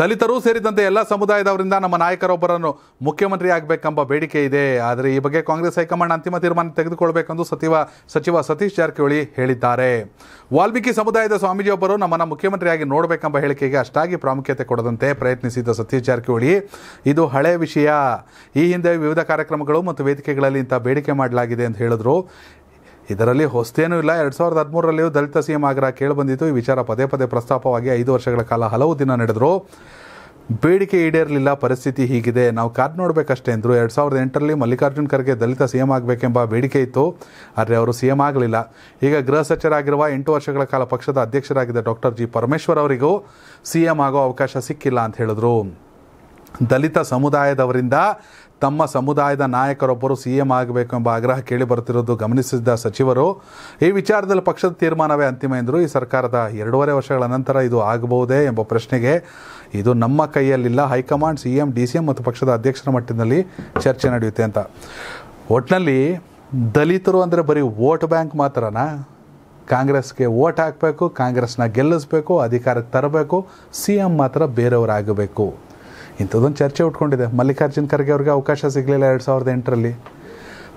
ದಲಿತರು ಸೇರಿದಂತೆ ಎಲ್ಲ ಸಮುದಾಯದವರಿಂದ ನಮ್ಮ ನಾಯಕರೊಬ್ಬರನ್ನು ಮುಖ್ಯಮಂತ್ರಿ ಆಗಬೇಕೆಂಬ ಬೇಡಿಕೆ ಇದೆ ಆದರೆ ಈ ಬಗ್ಗೆ ಕಾಂಗ್ರೆಸ್ ಹೈಕಮಾಂಡ್ ಅಂತಿಮ ತೀರ್ಮಾನ ತೆಗೆದುಕೊಳ್ಳಬೇಕೆಂದು ಸಚಿವ ಸಚಿವ ಸತೀಶ್ ಜಾರಕಿಹೊಳಿ ಹೇಳಿದ್ದಾರೆ ವಾಲ್ಮೀಕಿ ಸಮುದಾಯದ ಸ್ವಾಮೀಜಿಯೊಬ್ಬರು ನಮ್ಮನ್ನು ಮುಖ್ಯಮಂತ್ರಿಯಾಗಿ ನೋಡಬೇಕೆಂಬ ಹೇಳಿಕೆಗೆ ಅಷ್ಟಾಗಿ ಪ್ರಾಮುಖ್ಯತೆ ಕೊಡದಂತೆ ಪ್ರಯತ್ನಿಸಿದ್ದ ಸತೀಶ್ ಜಾರಕಿಹೊಳಿ ಇದು ಹಳೆ ವಿಷಯ ಈ ಹಿಂದೆ ವಿವಿಧ ಕಾರ್ಯಕ್ರಮಗಳು ಮತ್ತು ವೇದಿಕೆಗಳಲ್ಲಿ ಇಂಥ ಬೇಡಿಕೆ ಮಾಡಲಾಗಿದೆ ಅಂತ ಹೇಳಿದ್ರು ಇದರಲ್ಲಿ ಹೊಸ್ತೇನೂ ಇಲ್ಲ ಎರಡು ಸಾವಿರದ ಹದಿಮೂರರಲ್ಲಿಯೂ ದಲಿತ ಸಿಎಂ ಆಗ್ರಹ ಕೇಳಿಬಂದಿತ್ತು ಈ ವಿಚಾರ ಪದೇ ಪದೇ ಪ್ರಸ್ತಾಪವಾಗಿ ಐದು ವರ್ಷಗಳ ಕಾಲ ಹಲವು ದಿನ ನಡೆದರು ಬೇಡಿಕೆ ಈಡೇರಲಿಲ್ಲ ಪರಿಸ್ಥಿತಿ ಹೀಗಿದೆ ನಾವು ಕಾದು ನೋಡಬೇಕಷ್ಟೇ ಅಂದರು ಎರಡು ಸಾವಿರದ ಎಂಟರಲ್ಲಿ ಮಲ್ಲಿಕಾರ್ಜುನ್ ಖರ್ಗೆ ದಲಿತ ಸಿಎಂ ಆಗಬೇಕೆಂಬ ಬೇಡಿಕೆ ಇತ್ತು ಆದರೆ ಅವರು ಸಿಎಂ ಆಗಲಿಲ್ಲ ಈಗ ಗೃಹ ಸಚಿವರಾಗಿರುವ ಎಂಟು ವರ್ಷಗಳ ಕಾಲ ಪಕ್ಷದ ಅಧ್ಯಕ್ಷರಾಗಿದ್ದ ಡಾಕ್ಟರ್ ಜಿ ಪರಮೇಶ್ವರ್ ಅವರಿಗೂ ಸಿಎಂ ಆಗೋ ಅವಕಾಶ ಸಿಕ್ಕಿಲ್ಲ ಅಂತ ಹೇಳಿದ್ರು ದಲಿತ ಸಮುದಾಯದವರಿಂದ ತಮ್ಮ ಸಮುದಾಯದ ನಾಯಕರೊಬ್ಬರು ಸಿಎಂ ಆಗಬೇಕು ಎಂಬ ಆಗ್ರಹ ಕೇಳಿ ಬರುತ್ತಿರುವುದು ಗಮನಿಸಿದ್ದ ಸಚಿವರು ಈ ವಿಚಾರದಲ್ಲಿ ಪಕ್ಷದ ತೀರ್ಮಾನವೇ ಅಂತಿಮ ಎಂದರು ಈ ಸರ್ಕಾರದ ಎರಡೂವರೆ ವರ್ಷಗಳ ನಂತರ ಇದು ಆಗಬಹುದೇ ಎಂಬ ಪ್ರಶ್ನೆಗೆ ಇದು ನಮ್ಮ ಕೈಯಲ್ಲಿಲ್ಲ high command M D C M ಮತ್ತು ಪಕ್ಷದ ಅಧ್ಯಕ್ಷರ ಮಟ್ಟದಲ್ಲಿ ಚರ್ಚೆ ನಡೆಯುತ್ತೆ ಅಂತ ಒಟ್ಟಿನಲ್ಲಿ ದಲಿತರು ಅಂದರೆ ಬರೀ ವೋಟ್ ಬ್ಯಾಂಕ್ ಮಾತ್ರನಾ ಕಾಂಗ್ರೆಸ್ಗೆ ವೋಟ್ ಹಾಕಬೇಕು ಕಾಂಗ್ರೆಸ್ನ ಗೆಲ್ಲಿಸಬೇಕು ಅಧಿಕಾರಕ್ಕೆ ತರಬೇಕು ಸಿ ಎಂ ಮಾತ್ರ ಬೇರೆಯವರಾಗಬೇಕು ಇಂಥದ್ದೊಂದು ಚರ್ಚೆ ಉಟ್ಕೊಂಡಿದೆ ಮಲ್ಲಿಕಾರ್ಜುನ್ ಖರ್ಗೆ ಅವ್ರಿಗೆ ಅವಕಾಶ ಸಿಗಲಿಲ್ಲ ಎರಡು ಸಾವಿರದ ಎಂಟರಲ್ಲಿ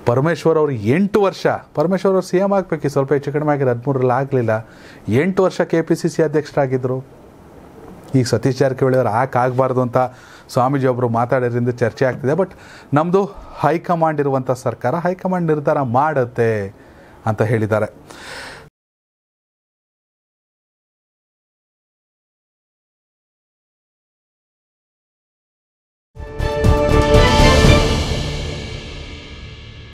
ಪರಮೇಶ್ವರ್ ಅವರು ಎಂಟು ವರ್ಷ ಪರಮೇಶ್ವರ್ ಅವರು ಸಿ ಎಮ್ ಆಗಬೇಕು ಸ್ವಲ್ಪ ಹೆಚ್ಚು ಕಡಿಮೆ ಆಗಿದೆ ಹದಿಮೂರರಲ್ಲಿ ಆಗಲಿಲ್ಲ ಎಂಟು ವರ್ಷ ಕೆ ಪಿ ಸಿ ಸಿ ಅಧ್ಯಕ್ಷರಾಗಿದ್ದರು ಈಗ ಸತೀಶ್ ಜಾರಕಿಹೊಳಿ ಅವರು ಆಗಬಾರ್ದು ಅಂತ ಸ್ವಾಮೀಜಿ ಒಬ್ಬರು ಮಾತಾಡೋದ್ರಿಂದ ಚರ್ಚೆ ಆಗ್ತಿದೆ ಬಟ್ ನಮ್ಮದು ಹೈಕಮಾಂಡ್ ಇರುವಂಥ ಸರ್ಕಾರ ಹೈಕಮಾಂಡ್ ನಿರ್ಧಾರ ಮಾಡುತ್ತೆ ಅಂತ ಹೇಳಿದ್ದಾರೆ